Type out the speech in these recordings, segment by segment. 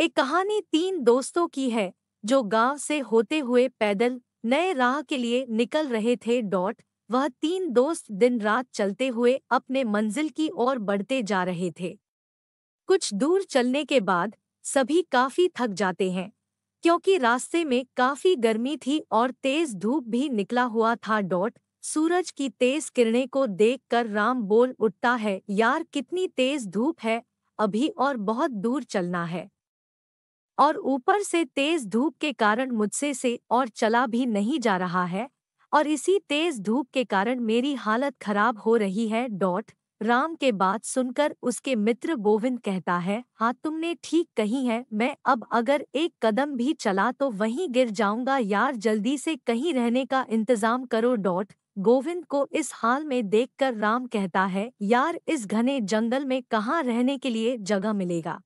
एक कहानी तीन दोस्तों की है जो गांव से होते हुए पैदल नए राह के लिए निकल रहे थे डॉट वह तीन दोस्त दिन रात चलते हुए अपने मंजिल की ओर बढ़ते जा रहे थे कुछ दूर चलने के बाद सभी काफी थक जाते हैं क्योंकि रास्ते में काफी गर्मी थी और तेज धूप भी निकला हुआ था डॉट सूरज की तेज किरणें को देखकर राम बोल उठता है यार कितनी तेज धूप है अभी और बहुत दूर चलना है और ऊपर से तेज धूप के कारण मुझसे से और चला भी नहीं जा रहा है और इसी तेज धूप के कारण मेरी हालत खराब हो रही है डॉट राम के बात सुनकर उसके मित्र गोविंद कहता है हाँ तुमने ठीक कही है मैं अब अगर एक कदम भी चला तो वहीं गिर जाऊंगा यार जल्दी से कहीं रहने का इंतजाम करो डॉट गोविंद को इस हाल में देखकर राम कहता है यार इस घने जंगल में कहाँ रहने के लिए जगह मिलेगा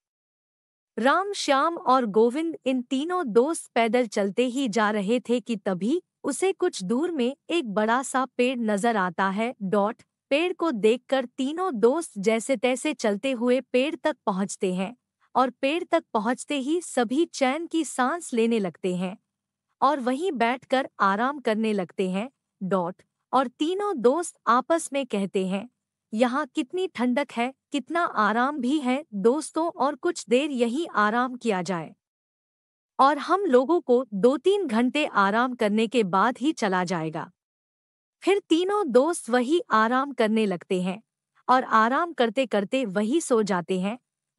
राम श्याम और गोविंद इन तीनों दोस्त पैदल चलते ही जा रहे थे कि तभी उसे कुछ दूर में एक बड़ा सा पेड़ नजर आता है डॉट पेड़ को देखकर तीनों दोस्त जैसे तैसे चलते हुए पेड़ तक पहुंचते हैं और पेड़ तक पहुंचते ही सभी चैन की सांस लेने लगते हैं और वहीं बैठकर आराम करने लगते हैं डॉट और तीनों दोस्त आपस में कहते हैं यहाँ कितनी ठंडक है कितना आराम भी है दोस्तों और कुछ देर यही आराम किया जाए और हम लोगों को दो तीन घंटे आराम करने के बाद ही चला जाएगा फिर तीनों दोस्त वही आराम करने लगते हैं और आराम करते करते वही सो जाते हैं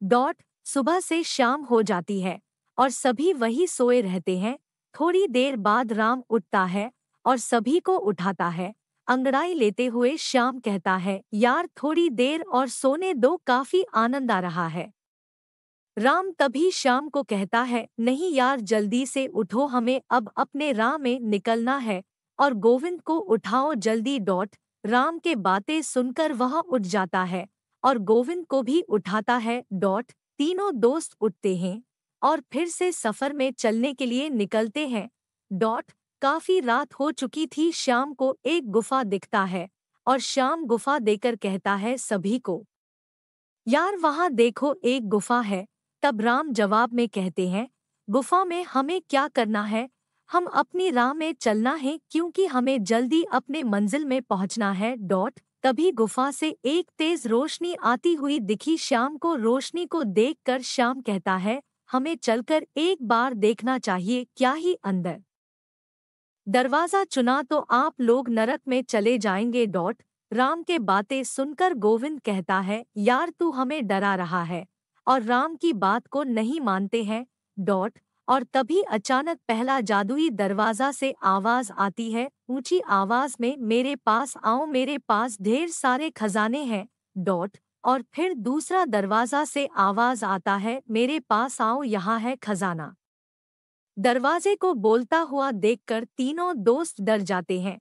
डॉट सुबह से शाम हो जाती है और सभी वही सोए रहते हैं थोड़ी देर बाद राम उठता है और सभी को उठाता है अंगड़ाई लेते हुए श्याम कहता है यार थोड़ी देर और सोने दो काफी आनंद आ रहा है राम तभी श्याम को कहता है नहीं यार जल्दी से उठो हमें अब अपने राह में निकलना है और गोविंद को उठाओ जल्दी डॉट राम के बातें सुनकर वह उठ जाता है और गोविंद को भी उठाता है डॉट तीनों दोस्त उठते हैं और फिर से सफर में चलने के लिए निकलते हैं डॉट काफी रात हो चुकी थी श्याम को एक गुफा दिखता है और श्याम गुफा देकर कहता है सभी को यार वहाँ देखो एक गुफा है तब राम जवाब में कहते हैं गुफा में हमें क्या करना है हम अपनी राह में चलना है क्योंकि हमें जल्दी अपने मंजिल में पहुंचना है डॉट तभी गुफा से एक तेज रोशनी आती हुई दिखी श्याम को रोशनी को देखकर श्याम कहता है हमें चलकर एक बार देखना चाहिए क्या ही अंदर दरवाजा चुना तो आप लोग नरक में चले जाएंगे डॉट राम के बातें सुनकर गोविंद कहता है यार तू हमें डरा रहा है और राम की बात को नहीं मानते हैं डॉट और तभी अचानक पहला जादुई दरवाजा से आवाज आती है ऊंची आवाज में मेरे पास आओ मेरे पास ढेर सारे खजाने हैं डॉट और फिर दूसरा दरवाजा से आवाज आता है मेरे पास आओ यहाँ है खजाना दरवाजे को बोलता हुआ देखकर तीनों दोस्त डर जाते हैं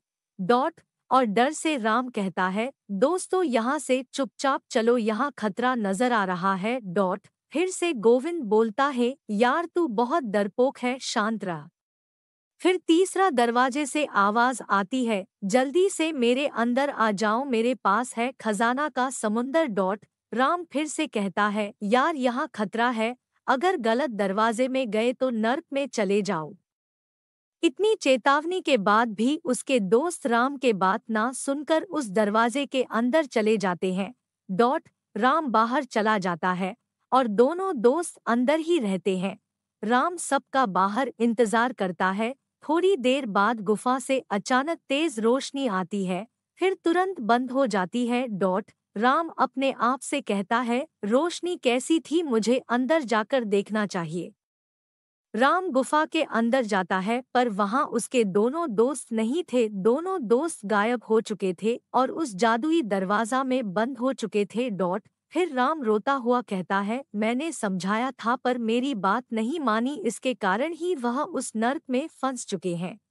डॉट और डर से राम कहता है दोस्तों यहाँ से चुपचाप चलो यहाँ खतरा नजर आ रहा है डॉट फिर से गोविंद बोलता है यार तू बहुत डरपोक है शांत रहा फिर तीसरा दरवाजे से आवाज आती है जल्दी से मेरे अंदर आ जाओ मेरे पास है खजाना का समुंदर डॉट राम फिर से कहता है यार यहाँ खतरा है अगर गलत दरवाजे में गए तो नर्क में चले जाओ इतनी चेतावनी के बाद भी उसके दोस्त राम के बात ना सुनकर उस दरवाजे के अंदर चले जाते हैं डॉट राम बाहर चला जाता है और दोनों दोस्त अंदर ही रहते हैं राम सबका बाहर इंतजार करता है थोड़ी देर बाद गुफा से अचानक तेज रोशनी आती है फिर तुरंत बंद हो जाती है डॉट राम अपने आप से कहता है रोशनी कैसी थी मुझे अंदर जाकर देखना चाहिए राम गुफा के अंदर जाता है पर वहां उसके दोनों दोस्त नहीं थे दोनों दोस्त गायब हो चुके थे और उस जादुई दरवाजा में बंद हो चुके थे डॉट फिर राम रोता हुआ कहता है मैंने समझाया था पर मेरी बात नहीं मानी इसके कारण ही वह उस नर्क में फंस चुके हैं